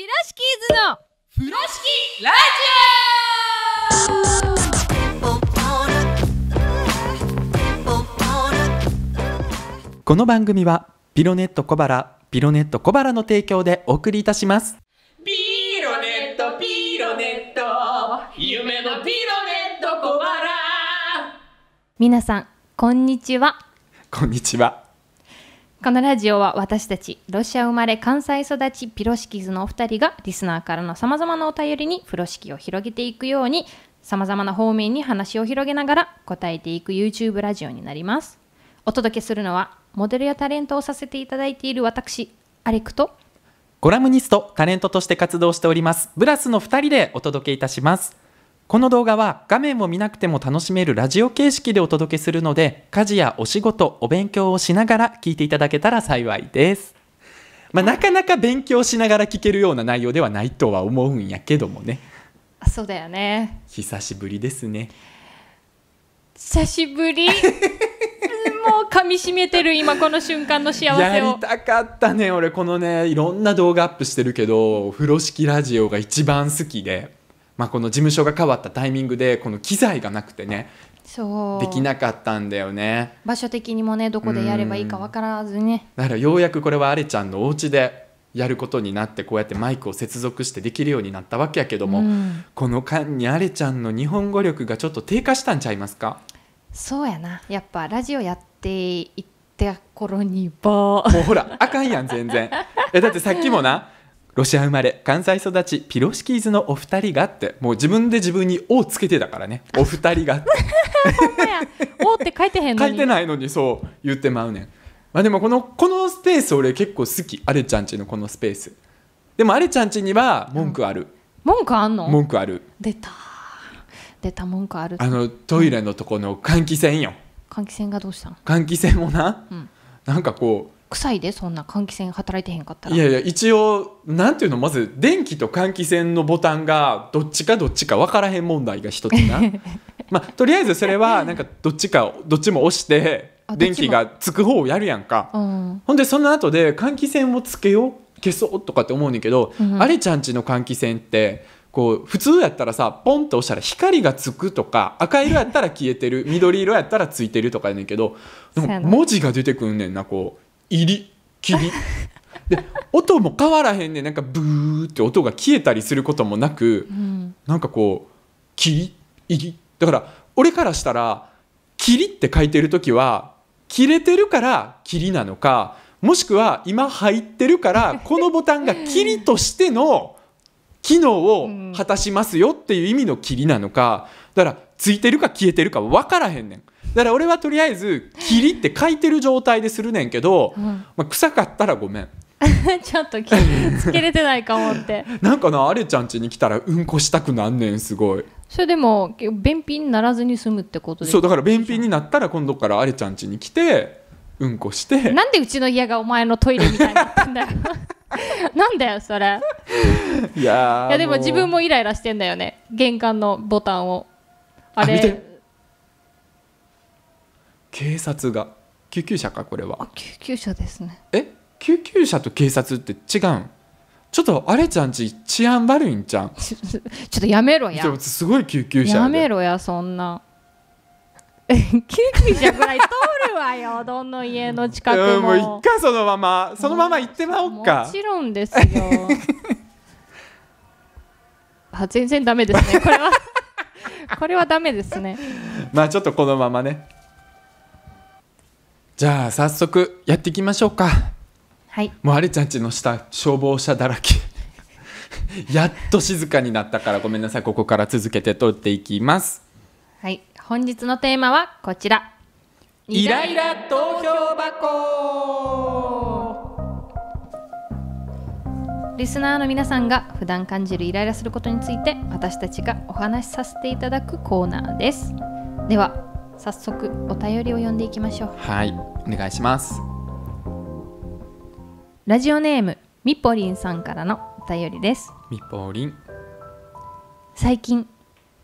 ピロシキーズの風呂敷ラジオこの番組はピロネット小原ピロネット小原の提供でお送りいたしますピロネットピロネット夢のピロネット小腹皆さんこんにちはこんにちはこのラジオは私たちロシア生まれ関西育ちピロシキズのお二人がリスナーからのさまざまなお便りに風呂敷を広げていくようにさまざまな方面に話を広げながら答えていく YouTube ラジオになりますお届けするのはモデルやタレントをさせていただいている私アレクとコラムニストタレントとして活動しておりますブラスの2人でお届けいたしますこの動画は画面を見なくても楽しめるラジオ形式でお届けするので、家事やお仕事、お勉強をしながら聞いていただけたら幸いです。まあ、なかなか勉強しながら聞けるような内容ではないとは思うんやけどもね。あそうだよね。久しぶりですね。久しぶり。もう噛みしめてる今この瞬間の幸せをやりたかったね俺このねいろんな動画アップしてるけど風呂敷ラジオが一番好きでまあ、この事務所が変わったタイミングでこの機材がなくてねそうできなかったんだよね場所的にもねどこでやればいいか分からずねだからようやくこれはあれちゃんのお家でやることになってこうやってマイクを接続してできるようになったわけやけども、うん、この間にあれちゃんの日本語力がちょっと低下したんちゃいますかそうやなやっぱラジオやっていった頃にばもうほらあかんやん全然えだってさっきもなロシア生まれ、関西育ち、ピロシキーズのお二人がって、もう自分で自分に「お」つけてたからね、お二人がって。おって書いてへんのに。書いてないのに、そう言ってまうねん。まあ、でもこのこのスペース俺結構好きあレちゃんちのこのスペースでもあレちゃんちには文句ある、うん、文句あんの文句ある出た出た文句あるあのトイレのとこの換気扇よ換気扇がどうしたの換気扇もな、うん、なんかこう臭いでそんな換気扇働いてへんかったらいやいや一応なんていうのまず電気と換気扇のボタンがどっちかどっちか分からへん問題が一つな まあとりあえずそれはなんかどっちかどっちも押して電気がつく方をやるやんか、うん、ほんでその後で換気扇をつけよう消そうとかって思うねんけど、うん、あれちゃんちの換気扇ってこう普通やったらさポンと押したら光がつくとか赤色やったら消えてる緑色やったらついてるとかやねんけどでも 文字が出てくんねんなこう入り切りで音も変わらへんねなんかブーって音が消えたりすることもなく、うん、なんかこう「きり」「り」だから俺からしたら「キり」って書いてる時は切れてるから「きり」なのかもしくは今入ってるからこのボタンが「キり」としての機能を果たしますよっていう意味の「きり」なのかだからついてるか消えてるか分からへんねん。だから俺はとりあえず霧って書いてる状態でするねんけど、うん、まあ、臭かったらごめん ちょっとつけれてないかもってなんかなあれちゃん家に来たらうんこしたくなんねんすごいそれでも便秘にならずに済むってことそうだから便秘になったら今度からあれちゃん家に来てうんこしてなんでうちの家がお前のトイレみたいになってんだよ なんだよそれいやいやでも自分もイライラしてんだよね玄関のボタンをあれ警察が救急車かこれは救急車ですねえ救急車と警察って違うんちょっとあれちゃんち治安悪いんちゃん ちょっとやめろやすごい救急車やめろやそんな救急車ぐらい通るわよ どんの家の近くももういっかそのままそのまま行ってまおっかもちろんですよ あ全然ダメですねこれはこれはダメですねまあちょっとこのままねじゃあ早速やっていきましょうかはいもうあれちゃんちの下消防車だらけ やっと静かになったからごめんなさいここから続けて撮っていきますはい本日のテーマはこちらイライラ投票箱リスナーの皆さんが普段感じるイライラすることについて私たちがお話しさせていただくコーナーですでは早速お便りを読んでいきましょうはいお願いしますラジオネームみぽりんさんからのお便りですみぽりん最近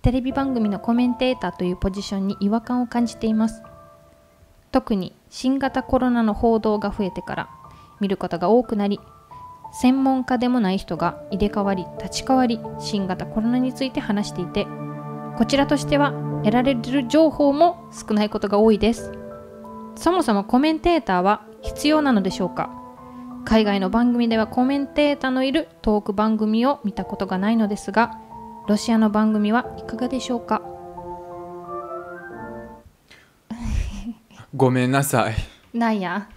テレビ番組のコメンテーターというポジションに違和感を感じています特に新型コロナの報道が増えてから見ることが多くなり専門家でもない人が入れ替わり立ち代わり新型コロナについて話していてこちらとしては得られる情報も少ないことが多いですそもそもコメンテーターは必要なのでしょうか海外の番組ではコメンテーターのいるトーク番組を見たことがないのですがロシアの番組はいかがでしょうかごめんなさいなんや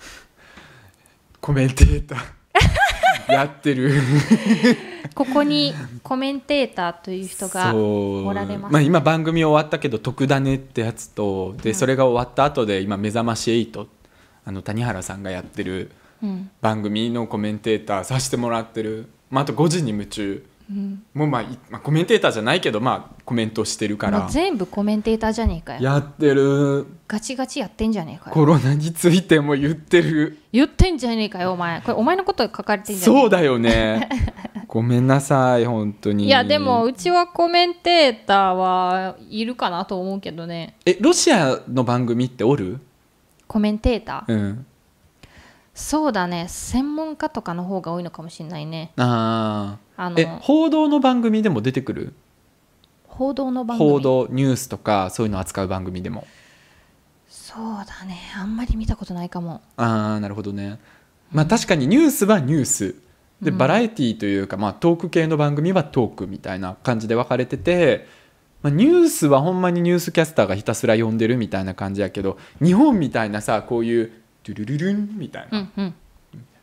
コメンテーターやってるここにコメンテーターという人がおられます、ね、まあ、今番組終わったけど「特ダネ」ってやつとでそれが終わった後で今「目覚まし8」あの谷原さんがやってる番組のコメンテーターさせてもらってる、まあ、あと「5時に夢中」もう、まあ、まあコメンテーターじゃないけどまあコメントしてるから全部コメンテーターじゃねえかよやってるガチガチやってんじゃねえかよコロナについても言ってる言ってんじゃねえかよお前これお前のこと書かれてんじゃねえそうだよねごめんなさい本当にいやでもうちはコメンテーターはいるかなと思うけどねえロシアの番組っておるコメンテーターうんそうだね専門家とかの方が多いのかもしれないねあああのえ報道の番組でも出てくる報道の番組報道ニュースとかそういうの扱う番組でもそうだねあんまり見たことないかもああなるほどねまあ確かにニュースはニュースでバラエティーというか、まあ、トーク系の番組はトークみたいな感じで分かれてて、まあ、ニュースはほんまにニュースキャスターがひたすら読んでるみたいな感じやけど日本みたいなさこういう「ドゥルルルン」みたいな、うんうん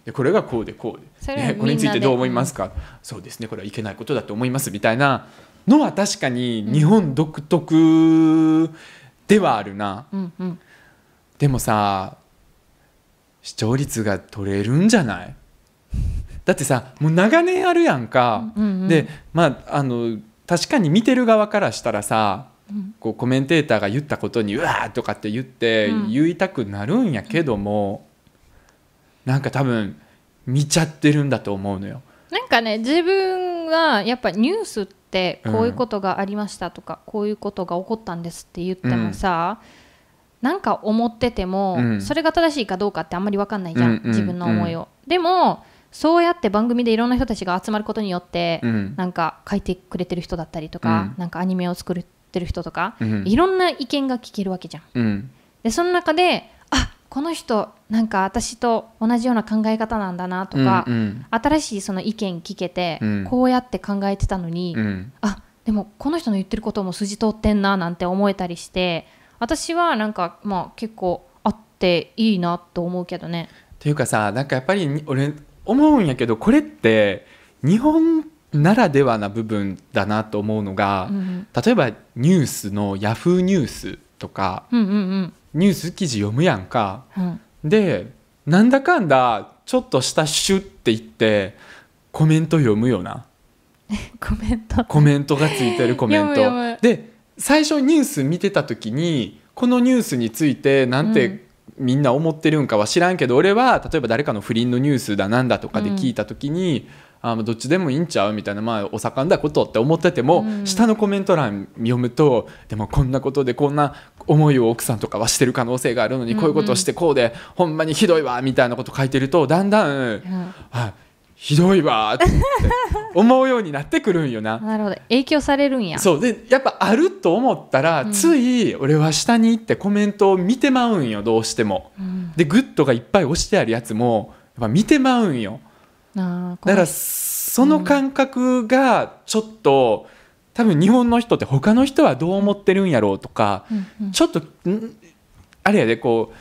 でこれがこうでこうで、ね、これについてどう思いますか、うん、そうですねこれはいけないことだと思いますみたいなのは確かに日本独特ではあるな、うんうん、でもさ視聴率が取れるんじゃないだってさもう長年あるやんか、うんうんうん、でまああの確かに見てる側からしたらさこうコメンテーターが言ったことに「うわ!」とかって言って言いたくなるんやけども。なんか多分見ちゃってるんだと思うのよ。なんかね自分はやっぱニュースってこういうことがありましたとか、うん、こういうことが起こったんですって言ってもさ、うん、なんか思ってても、うん、それが正しいかどうかってあんまり分かんないじゃんうんうん自分の思いを。でもそうやって番組でいろんな人たちが集まることによって、うん、なんか書いてくれてる人だったりとか、うん、なんかアニメを作ってる人とか、うん、いろんな意見が聞けるわけじゃん。でその中でこの人なんか私と同じような考え方なんだなとか、うんうん、新しいその意見聞けて、うん、こうやって考えてたのに、うん、あでもこの人の言ってることも筋通ってんななんて思えたりして私はなんかまあ結構あっていいなと思うけどね。っていうかさなんかやっぱり俺思うんやけどこれって日本ならではな部分だなと思うのが、うん、例えばニュースのヤフーニュースとか、うんうんうん、ニュース記事読むやんか、うん、でなんだかんだちょっとしたシュって言ってコメント読むよな コメントコメントがついてるコメントで最初ニュース見てた時にこのニュースについてなんて、うんみんな思ってるんかは知らんけど俺は例えば誰かの不倫のニュースだなんだとかで聞いた時に、あどっちでもいいんちゃうみたいな、まあ、お盛んだことって思ってても、うん、下のコメント欄読むとでもこんなことでこんな思いを奥さんとかはしてる可能性があるのにこういうことをしてこうで、うんうん、ほんまにひどいわみたいなこと書いてるとだんだん、うんひどいわって思うようになってくるんよな。なるほど影響されるんや。そうでやっぱあると思ったら、うん、つい俺は下に行ってコメントを見てまうんよどうしても。うん、でグッドがいっぱい押してあるやつもやっぱ見てまうんよ。だからその感覚がちょっと、多分日本の人って他の人はどう思ってるんやろうとか、うんうん、ちょっとあれやでこ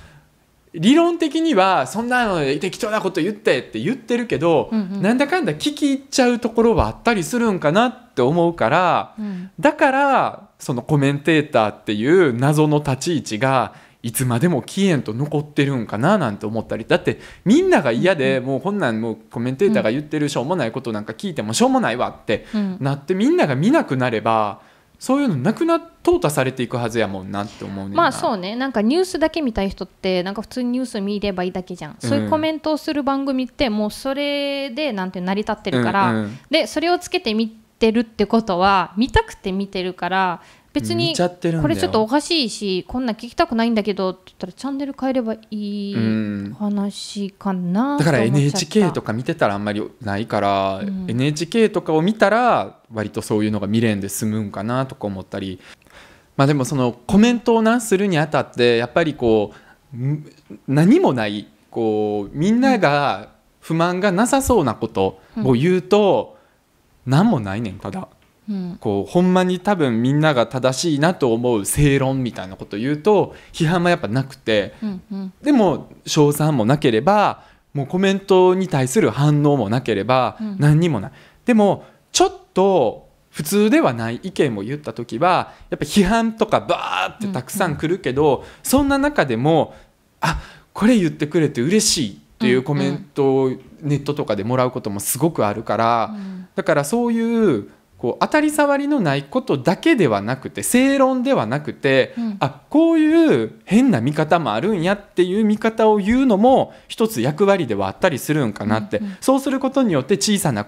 う理論的にはそんなの適当なこと言ってって言ってるけど、うんうん、なんだかんだ聞き入っちゃうところはあったりするんかなって思うから、うん、だからそのコメンテーターっていう謎の立ち位置がいつまでも期限と残ってるんかななんて思ったりだってみんなが嫌で、もうこんなんもうコメンテーターが言ってるしょうもないことなんか聞いてもしょうもないわってなって、みんなが見なくなればそういうのなくな淘汰されていくはずやもんなって思うまあそうねなんかニュースだけ見たい人ってなんか普通にニュース見ればいいだけじゃん、そういうコメントをする番組ってもうそれでなんて成り立ってるから、でそれをつけてみてるってことは見たくて見てるから別にこれちょっとおかしいしこんなん聞きたくないんだけどって言ったらチャンネル変えればいい話かなだから NHK とか見てたらあんまりないから、うん、NHK とかを見たら割とそういうのが未練で済むんかなとか思ったりまあでもそのコメントをなするにあたってやっぱりこう何もないこうみんなが不満がなさそうなことを言うと、何もないねんただ。こうほんまに多分みんなが正しいなと思う正論みたいなこと言うと批判はやっぱなくて、うんうん、でも称賛もなければもうコメントに対する反応もなければ何にもない、うん、でもちょっと普通ではない意見を言った時はやっぱ批判とかバーってたくさん来るけど、うんうん、そんな中でもあこれ言ってくれて嬉しいっていうコメントをネットとかでもらうこともすごくあるから、うんうん、だからそういうこう当たり障りのないことだけではなくて正論ではなくて、うん、あこういう変な見方もあるんやっていう見方を言うのも一つ役割ではあったりするんかなって、うんうん、そうすることによって小さな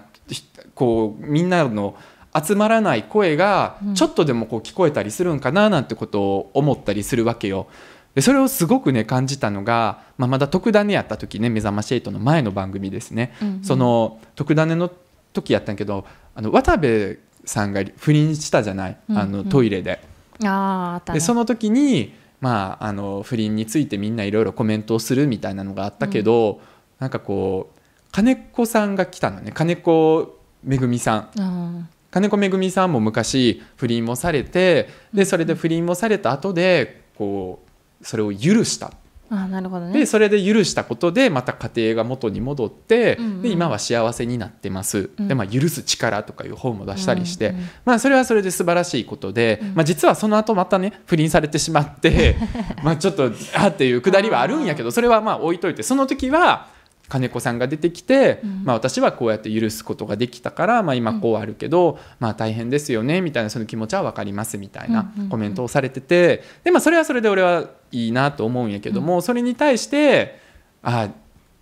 こうみんなの集まらない声がちょっとでもこう聞こえたりするんかななんてことを思ったりするわけよ。でそれをすごくね感じたのが、まあ、まだ「特ダネ」やった時ね「目覚まし8」の前の番組ですね。うんうん、その特ダネの時やったんけどあの渡部さんが不倫したじゃない、うんあのトイレで。あね、でその時に、まあ、あの不倫についてみんないろいろコメントをするみたいなのがあったけど、うん、なんかこう金子さんが来たのね金子めぐみさん。金子めぐみさんも昔不倫もされてでそれで不倫もされた後でこうそれを許したっあなるほど、ね、でそれで許したことでまた家庭が元に戻って、うんうん、で今は幸せになってます、うん、でまあ、許す力とかいう本も出したりして、うんうん、まあ、それはそれで素晴らしいことで、うん、まあ、実はその後またね不倫されてしまって まあちょっとあっていうくだりはあるんやけどそれはまあ置いといてその時は金子さんが出てきて、うん、まあ、私はこうやって許すことができたから、まあ、今こうあるけど、うん、まあ、大変ですよねみたいなその気持ちは分かりますみたいなコメントをされてて、でまあ、それはそれで俺はいいなと思うんやけども、うん、それに対してあ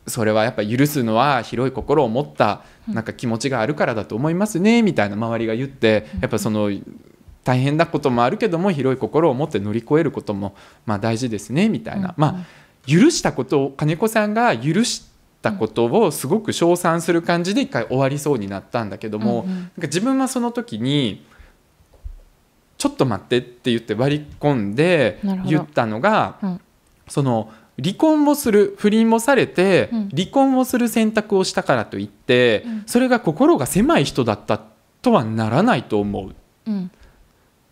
それはやっぱ許すのは広い心を持ったなんか気持ちがあるからだと思いますねみたいな周りが言ってやっぱその大変なこともあるけども広い心を持って乗り越えることもまあ大事ですねみたいな、まあ許したことを金子さんが許したことをすごく称賛する感じで一回終わりそうになったんだけども、なんか自分はその時にちょっと待ってって言って割り込んで言ったのが、うん、その離婚をする不倫をされて、うん、離婚をする選択をしたからといって、うん、それが心が狭い人だったとはならないと思う。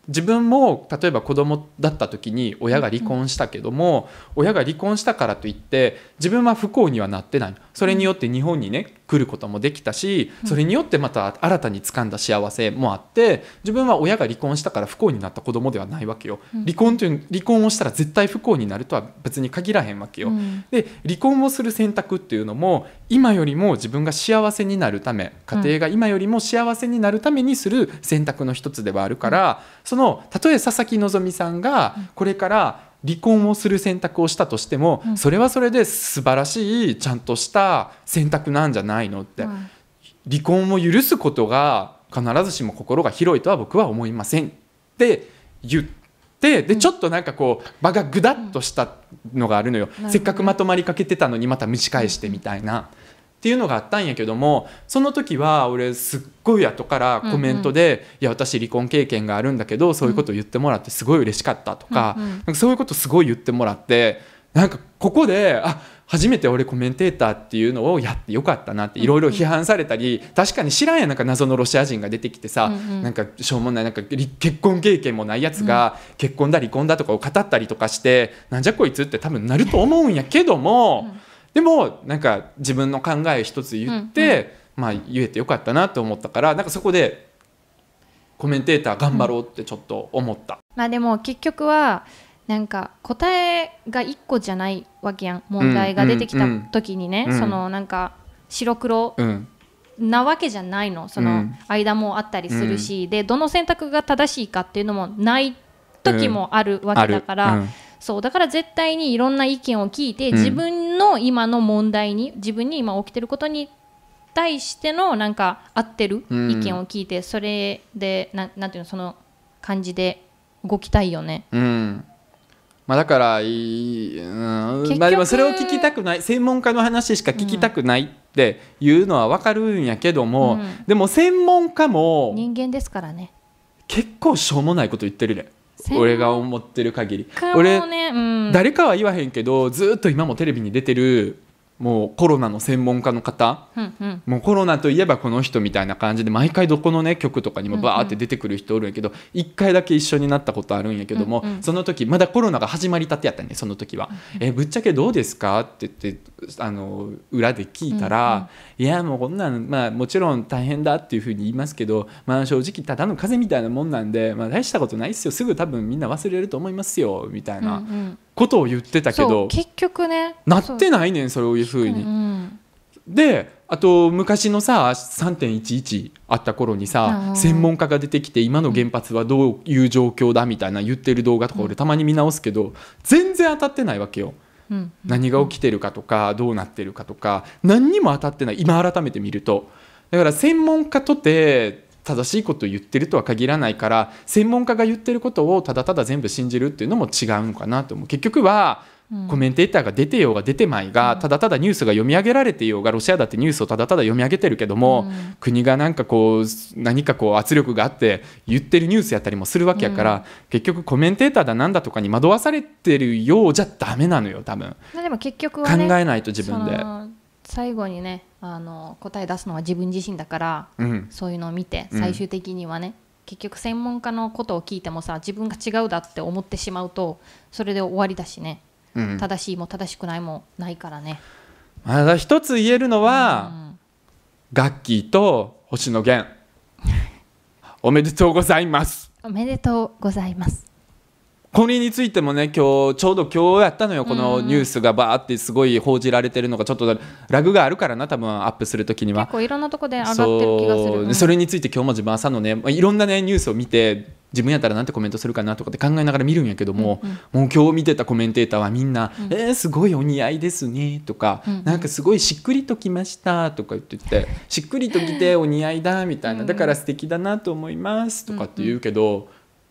自分も例えば子供だった時に親が離婚したけども、親が離婚したからといって自分は不幸にはなってないそれによって日本にね来ることもできたしそれによってまた新たに掴んだ幸せもあって自分は親が離婚したから不幸になった子供ではないわけよ離婚という離婚をしたら絶対不幸になるとは別に限らへんわけよ、で離婚をする選択っていうのも今よりも自分が幸せになるため家庭が今よりも幸せになるためにする選択の一つではあるからそのたとえ佐々木希さんがこれから離婚をする選択をしたとしても、それはそれで素晴らしいちゃんとした選択なんじゃないのって、離婚を許すことが必ずしも心が広いとは僕は思いませんって言って。でちょっとなんかこう場がぐだっとしたのがあるのよ、せっかくまとまりかけてたのにまた蒸し返してみたいな、っていうのがあったんやけどもその時は俺すっごい後からコメントで「うんうん、いや私離婚経験があるんだけどそういうこと言ってもらってすごい嬉しかった」とかうんうん、なんかそういうことすごい言ってもらってなんかここであ初めて俺コメンテーターっていうのをやってよかったなっていろいろ批判されたり、うんうん、確かに知らんやなんか謎のロシア人が出てきてさ、うんうん、なんかしょうもないなんか結婚経験もないやつが結婚だ離婚だとかを語ったりとかして、うん、なんじゃこいつって多分なると思うんやけども、でもなんか自分の考え一つ言って、うんうん、まあ、言えてよかったなと思ったからなんかそこでコメンテーター頑張ろうってちょっと思った。うん、まあ、でも結局はなんか答えが1個じゃないわけやん問題が出てきた時にね、うんうん、そのなんか白黒なわけじゃないのその間もあったりするし、でどの選択が正しいかっていうのもない時もあるわけだから、そうだから絶対にいろんな意見を聞いて、うん、自分の今の問題に自分に今起きてることに対してのなんか合ってる意見を聞いて、うん、それでななんていうのその感じで動きたいよね。うんまあ、だからいまあ、でもそれを聞きたくない専門家の話しか聞きたくないっていうのは分かるんやけども、うん、でも専門家も人間ですからね結構しょうもないこと言ってるで、ね。俺が思ってる限り、俺、誰かは言わへんけどずっと今もテレビに出てるもうコロナの専門家の方、うんうん、もうコロナといえばこの人みたいな感じで毎回どこのね曲とかにもバーって出てくる人おるんやけど、うんうん、1回だけ一緒になったことあるんやけども、うんうん、その時まだコロナが始まりたてやったねその時は、うんうん、え「ぶっちゃけどうですか?」って言ってあの裏で聞いたら「うんうん、いやもうこんなん、まあ、もちろん大変だ」っていうふうに言いますけど、まあ、正直ただの風邪みたいなもんなんで、まあ、大したことないっすよすぐ多分みんな忘れると思いますよみたいな。うんうんことを言ってたけど結局ねなってないねんそういうふうに。であと昔のさ3.11あった頃にさ専門家が出てきて今の原発はどういう状況だみたいな言ってる動画とか俺たまに見直すけど、全然当たってないわけよ。何が起きてるかとかどうなってるかとか何にも当たってない今改めて見るとだから専門家とて正しいことを言ってるとは限らないから専門家が言ってることをただただ全部信じるっていうのも違うのかなと思う結局はコメンテーターが出てようが出てまいが、ただただニュースが読み上げられてようがロシアだってニュースをただただ読み上げてるけども、国が何かこう何かこう圧力があって言ってるニュースやったりもするわけやから、結局コメンテーターだなんだとかに惑わされてるようじゃダメなのよ多分。考えないと自分で。最後にねあの答え出すのは自分自身だから、うん、そういうのを見て最終的にはね、うん、結局専門家のことを聞いてもさ自分が違うだって思ってしまうとそれで終わりだしね、うん、正しいも正しくないもないからね。まだ一つ言えるのは、うん、ガッキーと星野源おめでとうございますおめでとうございますこれについてもね今日ちょうど今日やったのよこのニュースがバーってすごい報じられてるのがちょっとラグがあるからな多分アップするときには結構いろんなとこで上がってる気がするそそれについて今日も自分朝のねいろんなねニュースを見て自分やったらなんてコメントするかなとかって考えながら見るんやけども、うんうん、もう今日見てたコメンテーターはみんな「うん、えー、すごいお似合いですね」とか、うんうん、なんかすごいしっくりときました」とか言ってて「しっくりときてお似合いだ」みたいな「だから素敵だなと思います」とかって言うけど、うんうん、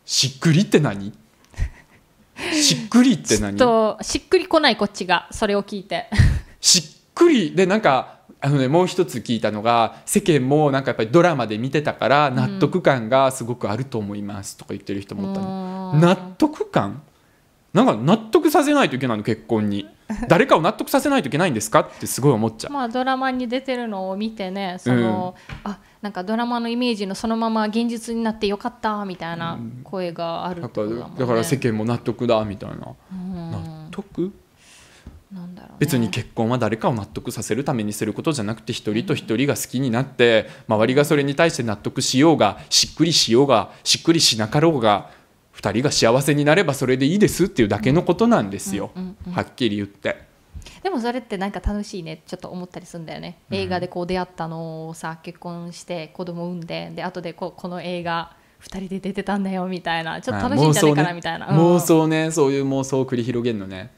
しっくりって何しっくりって何としっくりこないこっちがそれを聞いてしっくりでなんかあのねもう一つ聞いたのが世間もなんかやっぱりドラマで見てたから納得感がすごくあると思いますとか言ってる人もおったの、納得感なんか納得させないといけないの結婚に 誰かを納得させないといけないんですかってすごい思っちゃうまあドラマに出てるのを見てねその、うん、あなんかドラマのイメージのそのまま現実になってよかったみたいな声がある、ねうん、だから世間も納得だみたいな、うん、納得なんだろう、ね、別に結婚は誰かを納得させるためにすることじゃなくて一人と一人が好きになって周りがそれに対して納得しようがしっくりしようがしっくりしなかろうが2人が幸せになればそれでいいですっていうだけのことなんですよ、はっきり言って。でもそれってなんか楽しいねちょっと思ったりするんだよね、映画でこう出会ったのをさ結婚して子供産んでで後でここの映画2人で出てたんだよみたいなちょっと楽しいんじゃないかなみたいな、妄想ね,、そういう妄想を繰り広げるのね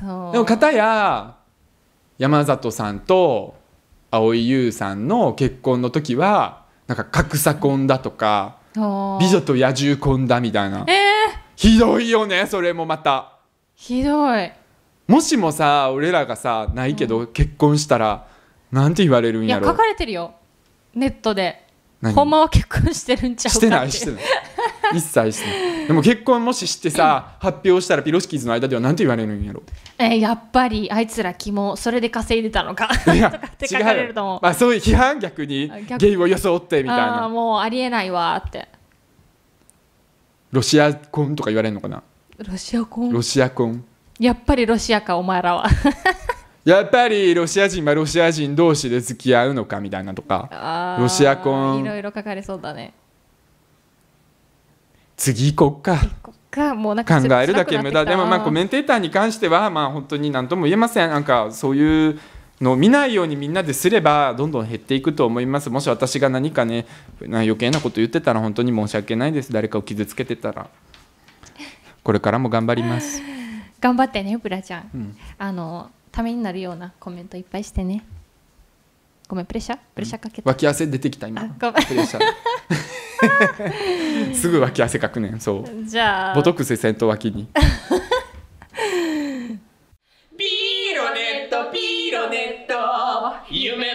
でも片や山里さんと蒼井優さんの結婚の時はなんか格差婚だとか美女と野獣婚だみたいな、えひどいよねそれもまたひどいもしもさ俺らがさないけど、結婚したらなんて言われるんやろいや書かれてるよネットでほんまは結婚してるんちゃうしてないしてない一切してないでも結婚もししてさ発表したらピロシキーズの間ではなんて言われるんやろえやっぱりあいつら肝それで稼いでたのか とかって書かれると思うまあ、そういう批判逆にゲイを装ってみたいなもうありえないわってロシア婚とか言われるのかなロシア婚ロシア婚やっぱりロシアかお前らは やっぱりロシア人はロシア人同士で付き合うのかみたいなとかロシア婚いろいろ書かれそうだね次行こっかかもうなんか考えるだけ無駄でもまあコメンテーターに関してはまあ本当に何とも言えませんなんかそういうの見ないようにみんなですればどんどん減っていくと思いますもし私が何かねな余計なこと言ってたら本当に申し訳ないです誰かを傷つけてたらこれからも頑張ります 頑張ってねブラちゃん、うん、あのためになるようなコメントいっぱいしてねごめんプレッシャープレッシャーかけて、うん、脇汗出てきた今ごめんプレッシャー すぐ脇汗かくねんそうじゃあボトックス先頭脇に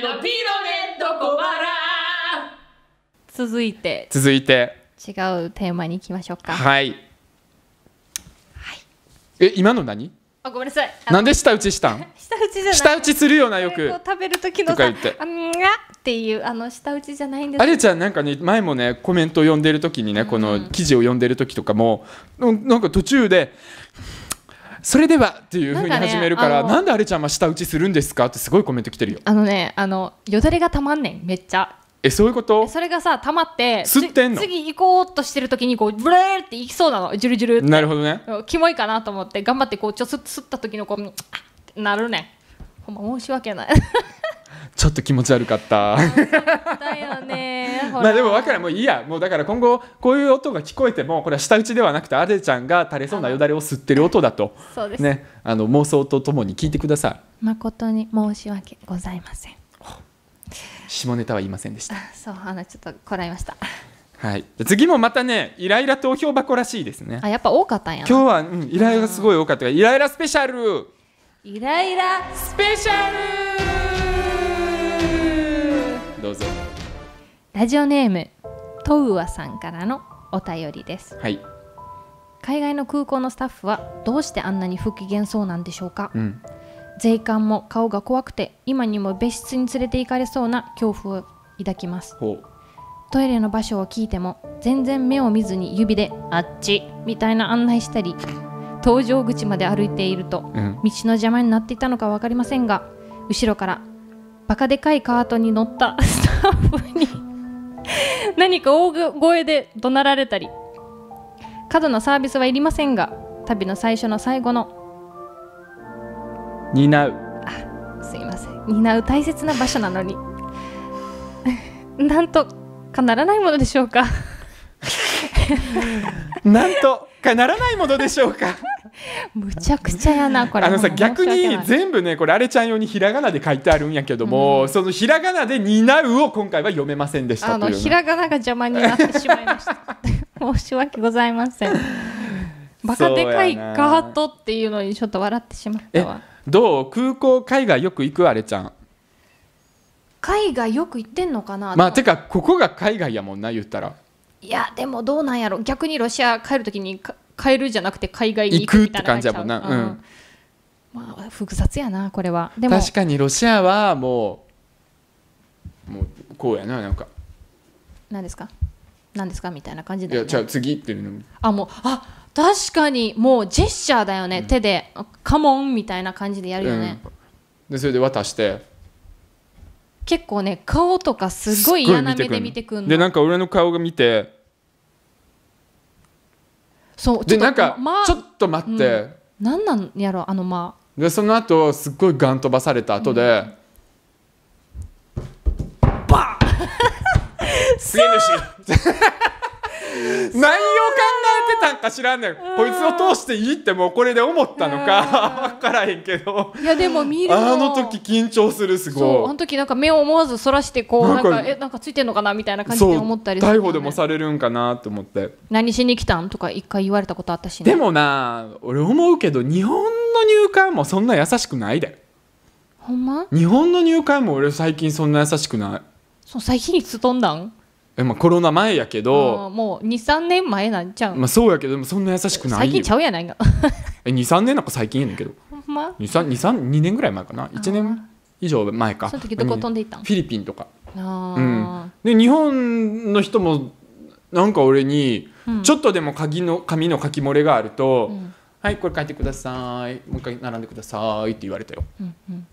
のピロネット小腹続いて続いて違うテーマにいきましょうかはい、はい、え今の何あごめんなさいなんで舌打ちしたん 舌打ちじゃない舌打ちするよなよく食べる時のさあんがっていうあの舌打ちじゃないんですあれちゃんなんかね前もねコメントを読んでる時にねこの記事を読んでる時とかも、うん、なんか途中で「それではっていうふうに始めるから、ね、なんであれちゃんは舌打ちするんですかってすごいコメント来てるよあのねあのよだれがたまんねんめっちゃえそういうことそれがさたまって吸ってんの次行こうとしてる時にこうブレーっていきそうなのジュルジュルってなるほどねキモいかなと思って頑張ってこうちょっと吸った時のこうなるねほんま申し訳ないちょっと気持ち悪かった。だよね。まあでも分からんもういいやもうだから今後こういう音が聞こえてもこれは舌打ちではなくてアデちゃんが垂れそうなよだれを吸ってる音だとそうですねあの妄想とともに聞いてください。誠に申し訳ございません。下ネタは言いませんでした。そうあのちょっとこらえました。はい、次もまたねイライラ投票箱らしいですねあやっぱ多かったんや今日は、うん、イライラすごい多かったから、イライラスペシャルイライラスペシャルラジオネームトウさんからのお便りです、はい、海外の空港のスタッフはどうしてあんなに不機嫌そうなんでしょうか、うん、税関も顔が怖くて今にも別室に連れて行かれそうな恐怖を抱きますトイレの場所を聞いても全然目を見ずに指で「あっち」みたいな案内したり搭乗口まで歩いていると、うん、道の邪魔になっていたのか分かりませんが後ろからバカでかいカートに乗ったスタッフに 何か大声で怒鳴られたり過度なサービスはいりませんが旅の最初の最後の担うあすいません担う大切な場所なのに なんとかならないものでしょうか なんとかならないものでしょうか むちゃくちゃやなこれあのさ逆に全部ねこれあれちゃん用にひらがなで書いてあるんやけども、うん、そのひらがなで「担う」を今回は読めませんでしたあのひらがなが邪魔になってしまいました申し訳ございません バカでかいカートっていうのにちょっと笑ってしまったわどう空港海外よく行くあれちゃん海外よく行ってんのかなまあてかここが海外やもんな言ったらいやでもどうなんやろ逆にロシア帰るときに帰るじゃなくて海外に行くみたいな感じやもんな、うん、まあ複雑やなこれはでも確かにロシアはもうもうこうやななんか何ですか何ですかみたいな感じで、ね、じゃあ次っていうのあもうあ確かにもうジェスチャーだよね、うん、手で「カモン」みたいな感じでやるよね、うん、でそれで渡して結構ね顔とかすごい嫌な目で見てくるでなんか俺の顔が見てそうでなんか、まちょっと待って、うん、なんなんやろあのまあでその後すっごいガン飛ばされた後で、うん、バーン 次のシー何 を考えてたんか知らんねんこいつを通していいってもうこれで思ったのか分からへんけどいやでも見るあの時緊張するすごいあの時なんか目を思わずそらしてこうなんかえなんかついてんのかなみたいな感じで思ったりする、ね、逮捕でもされるんかなと思って何しに来たんとか一回言われたことあったし、ね、でもな俺思うけど日本の入管もそんな優しくないでほんま日本の入管も俺最近そんな優しくないそう最近いつんだんえまあ、コロナ前やけど、うん、もう23年前なんちゃう、まあ、そうやけどそんな優しくない最近ちゃうやないか23 年なんか最近やねんけどほんま2年ぐらい前かな1年以上前かその時どこ飛んでいったんフィリピンとかうん、で日本の人もなんか俺に、ちょっとでも鍵の紙の書き漏れがあると、うん、はいこれ書いてくださいもう一回並んでくださいって言われたよ、うんうん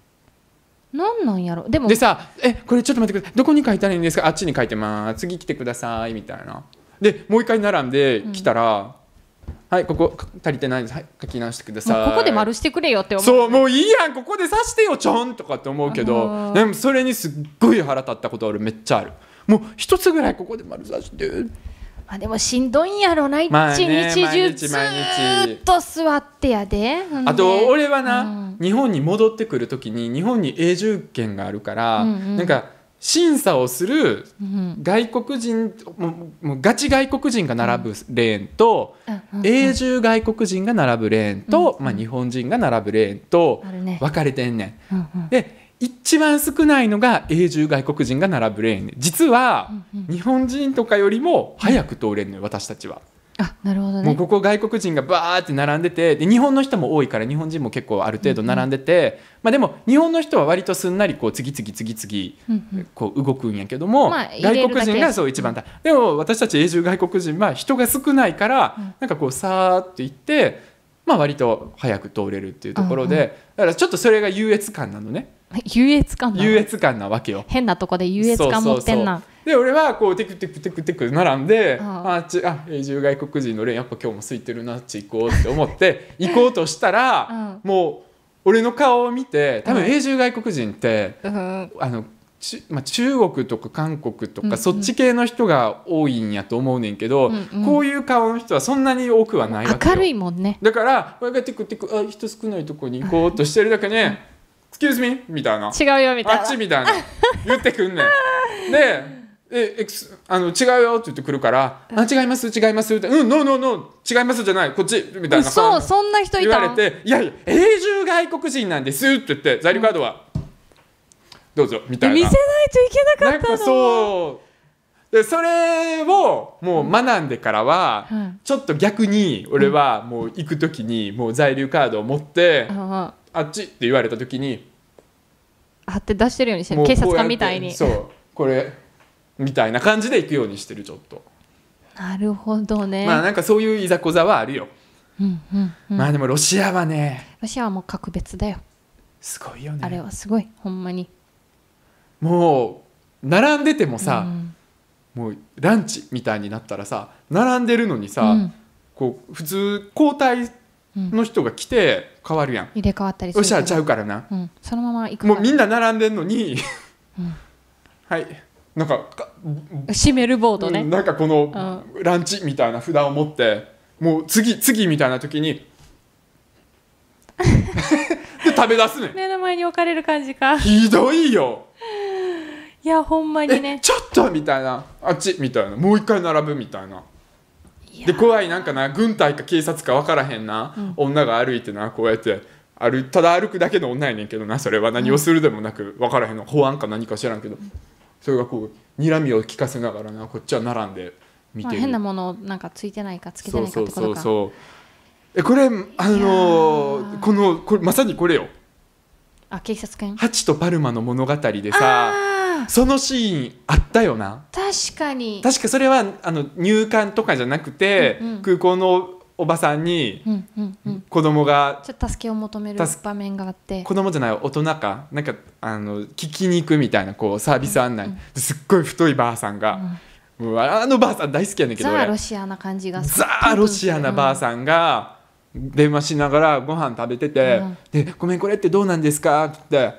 何なんやろでもでさ「えこれちょっと待ってくださいどこに書いたらいいんですかあっちに書いてます次来てください」みたいなでもう一回並んで来たら、うん、はいここ足りてないですはい書き直してくださいここで丸してくれよって思うそうもういいやんここで刺してよちょんとかって思うけどでもそれにすっごい腹立ったことあるめっちゃあるもう一つぐらいここで丸刺してまあ、でもしんどいんやろな一、まあね、日中ずっと座ってやであと俺はな、うん、日本に戻ってくる時に日本に永住権があるから、うんうん、なんか審査をする外国人、うん、もうガチ外国人が並ぶレーンと、うんうん、永住外国人が並ぶレーンと、まあ、日本人が並ぶレーンと分かれてんねん。で一番少ないのが永住外国人が並ぶレーン実は日本人とかよりも早く通れるのよ、私たちは。あなるほど、ね、もうここ外国人がバーって並んでてで日本の人も多いから日本人も結構ある程度並んでて、うんうん、まあ、でも日本の人は割とすんなりこう次々次々こう動くんやけども、うんうん、外国人がそう一番だ、まあ、でも私たち永住外国人は人が少ないから、なんかこうさーっと行って。まあ割と早く通れるっていうところで、うんうん、だからちょっとそれが優越感なのね。優越感優越感なわけよ変なとこで優越感持ってんなで俺はこうテクテクテクテク並んでああちあ永住外国人の例、やっぱ今日も空いてるなっち行こうって思って行こうとしたら、うん、もう俺の顔を見て多分永住外国人って、うん、あのまあ、中国とか韓国とか、そっち系の人が多いんやと思うねんけど、うんうん、こういう顔の人はそんなに多くはないわけよ明るいもんねだから俺がテクテクあ人少ないとこに行こうとしてるだけね、excuse me みたいな違うよみたいなあっちみたいな言ってくんねんでえあの違うよって言ってくるから「あ違います違います」って「うんノーノーノー違いますじゃないこっち」みたいなそうそんな人いた言われて「いやいや永住外国人なんです」って言って在留カードは、どうぞみたいな見せないといけなかったなんかそうでそれをもう学んでからは、うん、ちょっと逆に俺はもう行く時にもう在留カードを持って、うんあっちって言われた時にあって出してるようにしてる警察官みたいにそうこれみたいな感じで行くようにしてるちょっとなるほどねまあなんかそういういざこざはあるよ、うんうんうん、まあでもロシアはねロシアはもう格別だよすごいよねあれはすごいほんまにもう並んでてもさ、うんもうランチみたいになったらさ並んでるのにさ、うん、こう普通交代の人が来て変わるやん、入れ替わったりするおしゃちゃうからな、うん、そのまま行くもうみんな並んでんのに はいなんか閉めるボードね、なんかこのランチみたいな札を持ってもう次次みたいな時に で食べ出すね目の前に置かれる感じかひどいよいやほんまにねちょっとみたいなあっちみたいなもう一回並ぶみたいなで怖いなんかな軍隊か警察か分からへんな、うん、女が歩いてなこうやって歩ただ歩くだけの女やねんけどなそれは何をするでもなく分からへんの保安か何か知らんけど、うん、それがこう睨みを利かせながらなこっちは並んで見てる、まあ、変なものなんかついてないかつけてないかってことかそうそうそうえこれあのこのこれまさにこれよあ警察犬ハチとパルマの物語でさそのシーンあったよな確かに確かそれはあの入管とかじゃなくて、うんうん、空港のおばさんに子供が、うん、ちょっと助けを求める場面があって子供じゃない大人かなんかあの聞きに行くみたいなこうサービス案内、うんうん、すっごい太いばあさんが。うん、あのばあさん大好きやねんけどザ・ロシアな感じがザ・ロシアなばあさんが電話しながらご飯食べてて「うん、でごめんこれってどうなんですか?」っって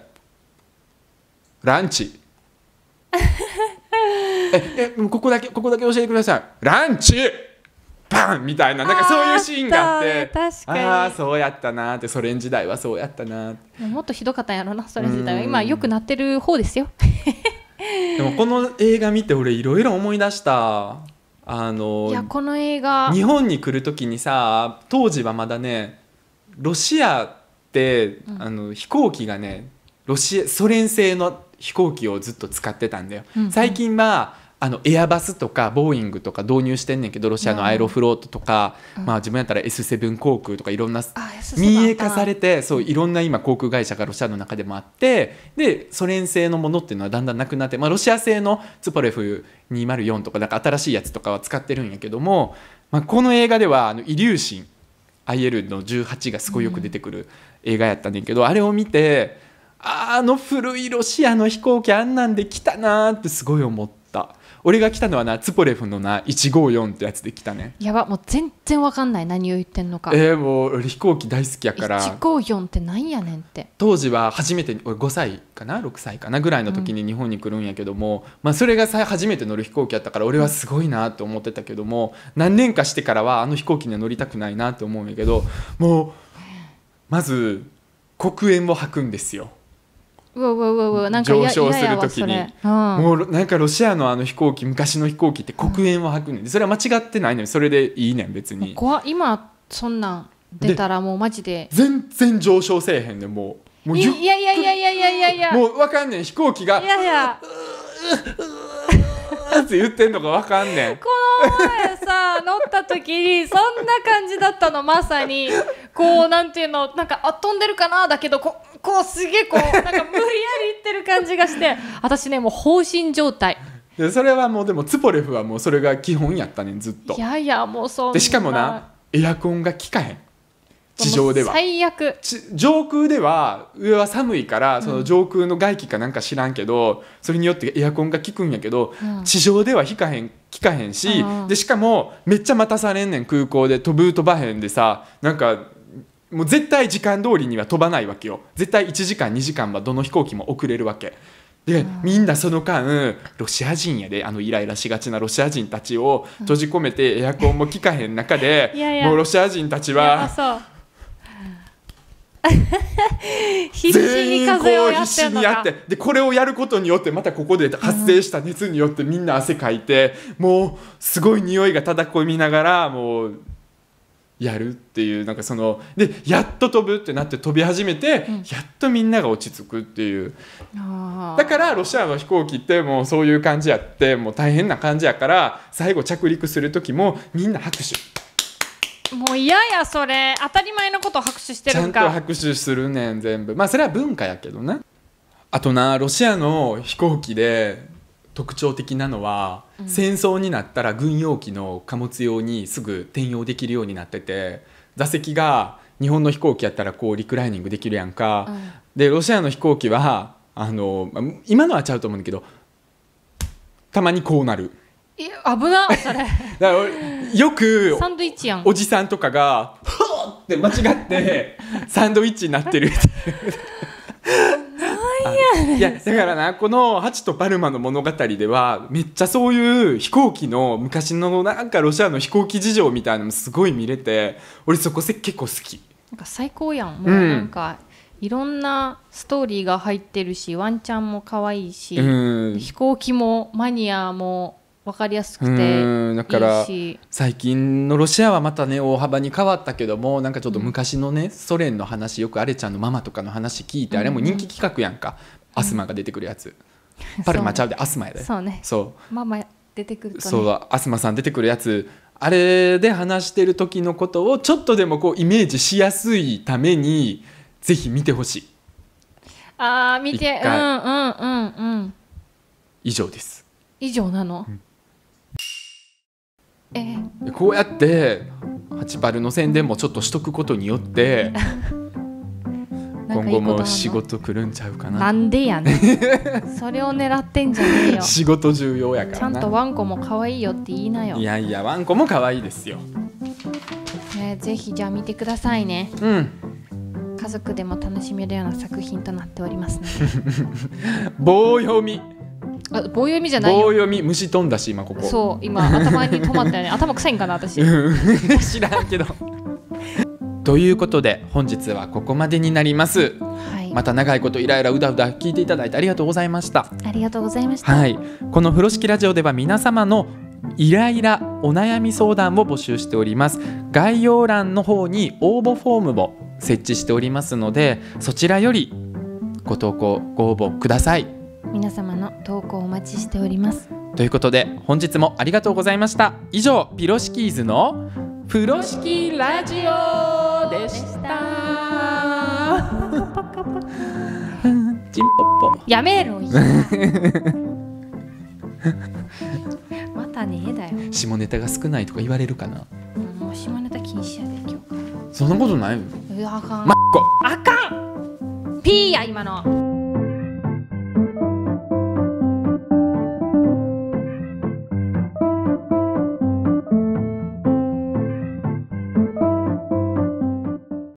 「ランチ」ええここだけここだけ教えてくださいランチバンみたいななんかそういうシーンがあってああそうやったなってソ連時代はそうやったなもっとひどかったんやろなソ連時代は今よくなってる方ですよ でもこの映画見て俺いろいろ思い出したあのいやこの映画日本に来る時にさ当時はまだねロシアって、うん、あの飛行機がねロシアソ連製の飛行機をずっと使ってたんだよ。うんうん、最近はあのエアバスとかボーイングとか導入してんねんけどロシアのアイロフロートとか、うん、まあ、自分やったら S7 航空とかいろんな民営化されてそういろんな今航空会社がロシアの中でもあってでソ連製のものっていうのはだんだんなくなって、まあ、ロシア製のツポレフ204とかなんか新しいやつとかは使ってるんやけども、まあ、この映画ではあのイリューシン IL の18がすごいよく出てくる映画やったんだけど、うん、あれを見て。あの古いロシアの飛行機あんなんで来たなーってすごい思った俺が来たのはなツポレフのな154ってやつで来たねやばもう全然わかんない何を言ってんのかえー、もう俺飛行機大好きやから154ってなんやねんって当時は初めて俺5歳かな6歳かなぐらいの時に日本に来るんやけども、うん、まあ、それがさ初めて乗る飛行機やったから俺はすごいなと思ってたけども、うん、何年かしてからはあの飛行機には乗りたくないなと思うんやけどもうまず黒煙を吐くんですようわうわうわなんか上昇するときに、もうなんかロシアのあの飛行機昔の飛行機って黒煙を吐くねんそれは間違ってないのにそれでいいねん別に怖今そんなん出たらもうマジで全然上昇せえへんねんもうもういやいやいやいやいやいやいやもう分かんねん飛行機がいやいやって言ってんのか分かんねんこの前さ乗った時にそんな感じだったのまさにこうなんていうのなんかあ飛んでるかなだけどこうこうすげえこうなんか無理やり言ってる感じがして私ねもう放心状態でそれはもうでもツポレフはもうそれが基本やったねずっといやいやもうそうでしかもなエアコンが効かへん地上では最悪上空では上は寒いからその上空の外気かなんか知らんけど、うん、それによってエアコンが効くんやけど、うん、地上では引かへん効かへんし、うん、でしかもめっちゃ待たされんねん空港で飛ぶ飛ばへんでさなんかもう絶対時間通りには飛ばないわけよ絶対1時間2時間はどの飛行機も遅れるわけでみんなその間ロシア人やであのイライラしがちなロシア人たちを閉じ込めてエアコンも効かへん中で もうロシア人たちは。必死に風をやってやってでこれをやることによってまたここで発生した熱によってみんな汗かいて、もうすごい匂いがただこみながらもうやるっていうなんかそのでやっと飛ぶってなって飛び始めて、うん、やっとみんなが落ち着くっていうだからロシアの飛行機ってもうそういう感じやってもう大変な感じやから最後着陸する時もみんな拍手もう嫌やそれ当たり前のことを拍手してるんかちゃんと拍手するねん全部まあそれは文化やけどなあとなロシアの飛行機で特徴的なのは、うん、戦争になったら軍用機の貨物用にすぐ転用できるようになってて座席が日本の飛行機やったらこうリクライニングできるやんか、うん、でロシアの飛行機はあの今のはちゃうと思うんだけどたまにこうなる。い危なそれ よくサンドイッチやんおじさんとかが「ほっ!」って間違ってサンドイッチになってるいやだからなこの「ハチとパルマの物語」ではめっちゃそういう飛行機の昔のなんかロシアの飛行機事情みたいなのもすごい見れて俺そこ結構好き。なんか最高やんもうなんか、うんいろんなストーリーが入ってるしワンちゃんも可愛いし、飛行機もマニアも分かりやすくてだから最近のロシアはまたね大幅に変わったけどもなんかちょっと昔のね、うん、ソ連の話よくアレちゃんのママとかの話聞いて、あれも人気企画やんか、うん、アスマが出てくるやつ、パルマちゃうでアスマやでそうねそうママ出てくるね、そうアスマさん出てくるやつあれで話してる時のことをちょっとでもこうイメージしやすいためにぜひ見てほしいあー見てうんうんうんうん以上です以上なの、うんえこうやってハチバルの宣伝もちょっとしとくことによって今後も仕事くるんちゃうかななんでやねん それを狙ってんじゃねえよ仕事重要やからちゃんとワンコも可愛いよって言いなよいやいやワンコも可愛いですよ、えぜひじゃあ見てくださいねうん家族でも楽しめるような作品となっておりますね 棒読みあ棒読みじゃない棒読み虫飛んだし今ここそう今頭に止まったよね 頭臭いんかな私 知らんけど ということで本日はここまでになりますはいまた長いことイライラうだうだ聞いていただいてありがとうございましたありがとうございましたはいこの風呂敷ラジオでは皆様のイライラお悩み相談を募集しております概要欄の方に応募フォームを設置しておりますのでそちらよりご投稿ご応募ください皆様の投稿お待ちしておりますということで本日もありがとうございました以上ピロシキーズのプロシキラジオでしたチンポポやめろ またねえだよ下ネタが少ないとか言われるかな下ネタ禁止やで今日そんなことないよあかん、ま、あかんピーや今の